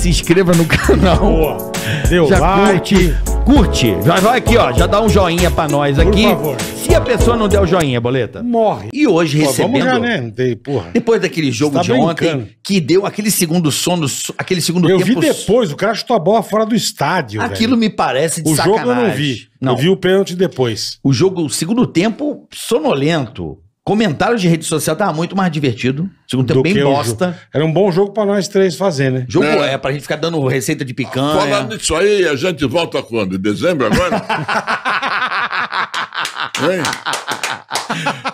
se inscreva no canal. Deu já like. Curte, curte. Vai, vai aqui, ó. Já dá um joinha pra nós aqui. Por favor. Se a pessoa não der o joinha, boleta. Morre. E hoje Pô, recebendo. Já, né? Dei, depois daquele jogo tá de brincando. ontem, que deu aquele segundo sono, aquele segundo eu tempo. Eu vi depois, o cara chutou a bola fora do estádio. Aquilo velho. me parece de o sacanagem. O jogo eu não vi. Não. Eu vi o pênalti depois. O jogo, o segundo tempo, sonolento. Comentário de rede social tava muito mais divertido. Segundo tempo, Do bem bosta. Era um bom jogo pra nós três fazer, né? Jogo é. É. pra gente ficar dando receita de picanha. Falando nisso aí, a gente volta quando? Em dezembro agora? hein?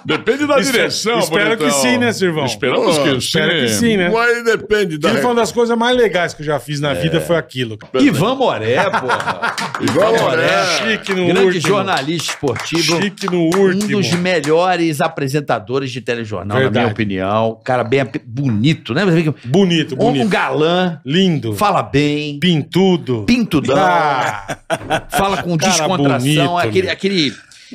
depende da direção, Espero que sim, né, Sirvão? Esperamos oh, que sim. Espero que sim, né? Mas depende da. Ele foi uma das coisas mais legais que eu já fiz na é. vida foi aquilo. Ivan Moré, porra. Ivan Moré. Chique no Grande último. jornalista esportivo. Chique no último. Um dos melhores apresentadores de telejornal, Verdade. na minha opinião. Cara bem bonito, né? Bonito, bonito. Um galã. Lindo. Fala bem. Pintudo. Pintudão. Ah. Fala com Cara descontração. Bonito, aquele, aquele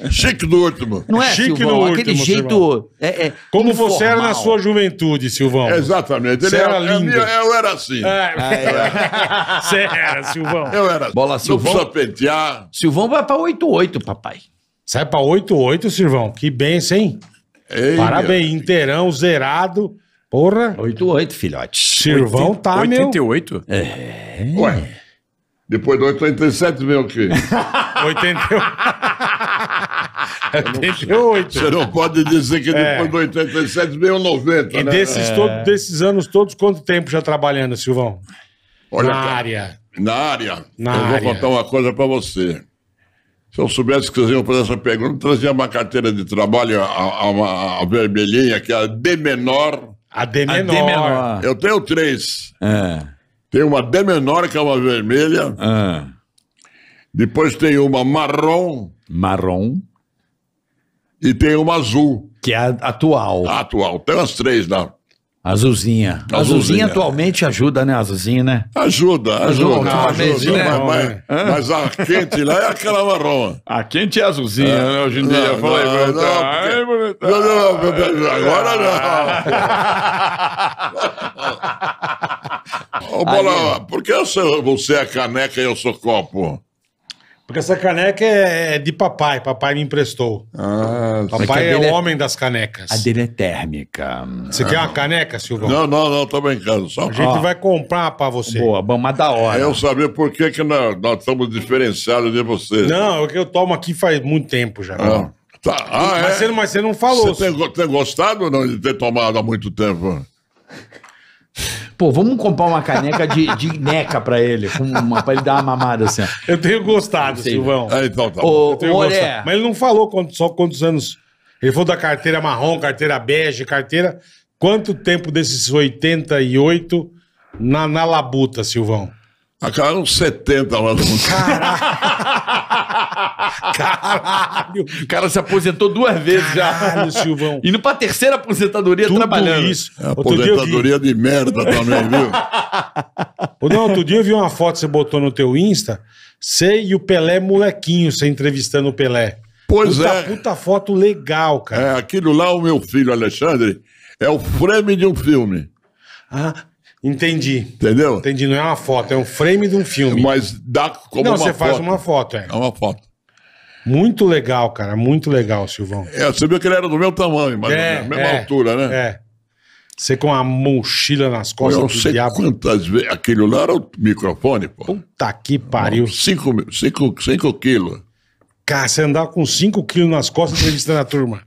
Chique do último. Não é, Chique Silvão? No aquele último, jeito. É, é Como informal. você era na sua juventude, Silvão. Exatamente. Ele você era, era é, é lindo. eu era assim. É. Ah, é. é. você era, Silvão. Eu era assim. Bola, Silvão. Não precisa pentear. Silvão vai pra 8-8, papai. Sai pra 8-8, Silvão. Que benção, hein? Ei, Parabéns, meu. inteirão, zerado. Porra. 8-8, filhote. Silvão tá, 88? meu. 88? É. Ué. Depois do 87 veio o quê? 88. 88. Você não pode dizer que é. depois é. de 87 veio 90. E né? desses, é. desses anos todos, quanto tempo já trabalhando, Silvão? Olha, na área. Na área. Na eu área. vou contar uma coisa para você. Se eu soubesse que vocês iam fazer essa pergunta, eu trazia uma carteira de trabalho, a, a, uma, a vermelhinha, que é a D menor. A D menor. A D menor. Eu tenho três. É. Tem uma D menor, que é uma vermelha. É. Depois tem uma marrom. Marrom e tem uma azul. Que é a atual. A atual. Tem as três lá. Azulzinha. Azulzinha. Azulzinha atualmente ajuda, né? Azulzinha, né? Ajuda, ajuda. ajuda, ajuda né? mas, mas, mas, a quente lá é aquela marrom. A quente é azulzinha, é. né? Hoje em dia. Não, falei, não, não, porque... não, não, não, agora não. Ô, Bola, por que você é caneca e eu sou copo? Porque essa caneca é de papai, papai me emprestou. Ah. Papai é o é... homem das canecas. A dele é térmica. Você quer uma caneca, Silvão? Não, não, não, tô brincando. Só... A gente ah. vai comprar pra você. Boa, bom, mas da hora. eu saber por que, que nós, estamos diferenciados de vocês. Não, é que eu tomo aqui faz muito tempo já. Ah. Tá. Ah, mas, é? você, mas você não falou. Você tem, tem gostado ou não de ter tomado há muito tempo? Pô, vamos comprar uma caneca de, de neca pra ele, uma, pra ele dar uma mamada assim. Eu tenho gostado, Silvão. É, então, tá bom. Mas ele não falou quanto, só quantos anos. Ele falou da carteira marrom, carteira bege, carteira. Quanto tempo desses 88 na, na labuta, Silvão? Acabaram ah, 70 lá no Caraca! Caralho! O cara se aposentou duas vezes Caralho, já. Silvão. Indo pra terceira aposentadoria Tudo trabalhando. Isso. É, aposentadoria vi... de merda também, viu? Não, outro dia eu vi uma foto que você botou no teu Insta. Você e o Pelé molequinho, você entrevistando o Pelé. Pois puta, é. Puta foto legal, cara. É, aquilo lá, o meu filho Alexandre, é o frame de um filme. Ah, entendi. Entendeu? Entendi, não é uma foto, é um frame de um filme. Mas dá como não, uma foto. Não, você faz uma foto, é. É uma foto. Muito legal, cara. Muito legal, Silvão. É, você viu que ele era do meu tamanho, mas é, mesma é, altura, né? É. Você com a mochila nas costas eu não sei diabo. quantas vezes. Aquilo lá era o microfone, pô. Puta que pariu. 5 cinco, cinco quilos. Cara, você andava com 5 quilos nas costas entrevistando a turma.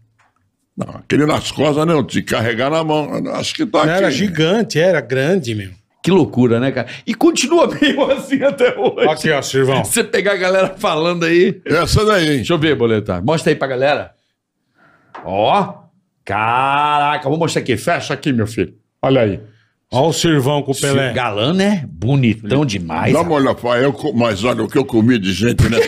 Não, aquele nas costas não, te carregar na mão. Acho que tá não, aqui. Era gigante, era grande, mesmo que loucura, né, cara? E continua meio assim até hoje. Aqui, ó, Sirvão. Você pegar a galera falando aí. Essa daí, hein? Deixa eu ver, boletar. Mostra aí pra galera. Ó. Caraca, vou mostrar aqui. Fecha aqui, meu filho. Olha aí. Olha o Sirvão com o Pelé. galã, né? Bonitão demais. Dá uma olhada, pai. Eu, mas olha o que eu comi de gente né?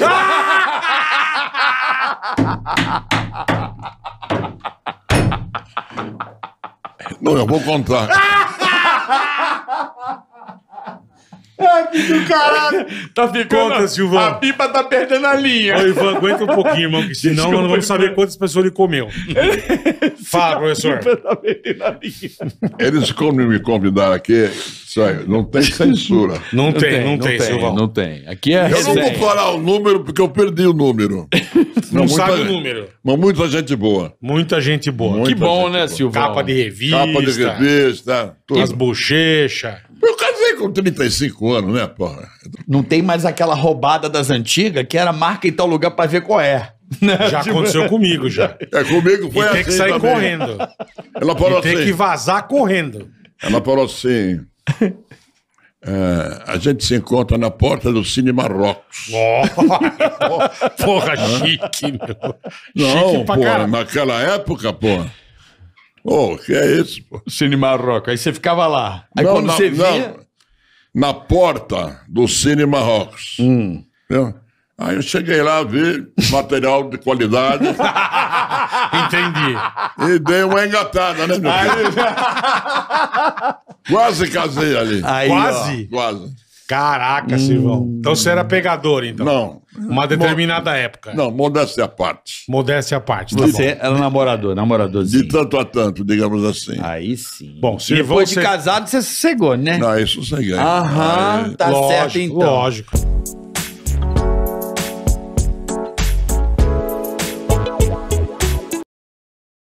Não, eu vou contar. do caralho. Tá ficando. Contas, A pipa tá perdendo a linha. Ô, Ivan, aguenta um pouquinho, irmão, que senão nós não vamos saber quantas pessoas ele comeu. Fala, professor. A pipa tá perdendo a linha. Eles, como me convidaram aqui, sério, não tem censura. Não, tem, não, não tem, tem Silvão. Não tem. Aqui é. Eu não vou falar o número porque eu perdi o número. Não, sabe o número. Mas muita gente boa. Muita gente boa. Muita que bom, né, Silvão? Capa de revista. Capa de revista. Tudo. As bochechas falei com 35 anos, né, porra? Não tem mais aquela roubada das antigas que era marca em tal lugar pra ver qual é. Já tipo... aconteceu comigo, já. É, comigo foi e assim tem que assim sair também. correndo. Ela falou e tem assim. que vazar correndo. Ela falou assim... É, a gente se encontra na porta do Cine Marrocos. Oh, porra, chique, meu. Não, chique porra, naquela época, porra. Ô, oh, que é isso, porra? Cine Marrocos. Aí você ficava lá. Aí não, quando não, você via... Não na porta do Cine Marrocos. Hum. Aí eu cheguei lá, vi material de qualidade. Entendi. E dei uma engatada, né, meu filho? Aí... Quase casei ali. Aí, Quase? Ó. Quase. Caraca, hum. Silvão. Então você era pegador, então? Não. Uma determinada Mo... época. Não, modéstia à parte. Modéstia à parte. Tá Você bom. era é namorador, namoradorzinho. De tanto a tanto, digamos assim. Aí sim. Bom, se depois você... de casado, você sossegou, né? Não, isso sosseguei. Aham, Aí... tá lógico, certo então. Lógico.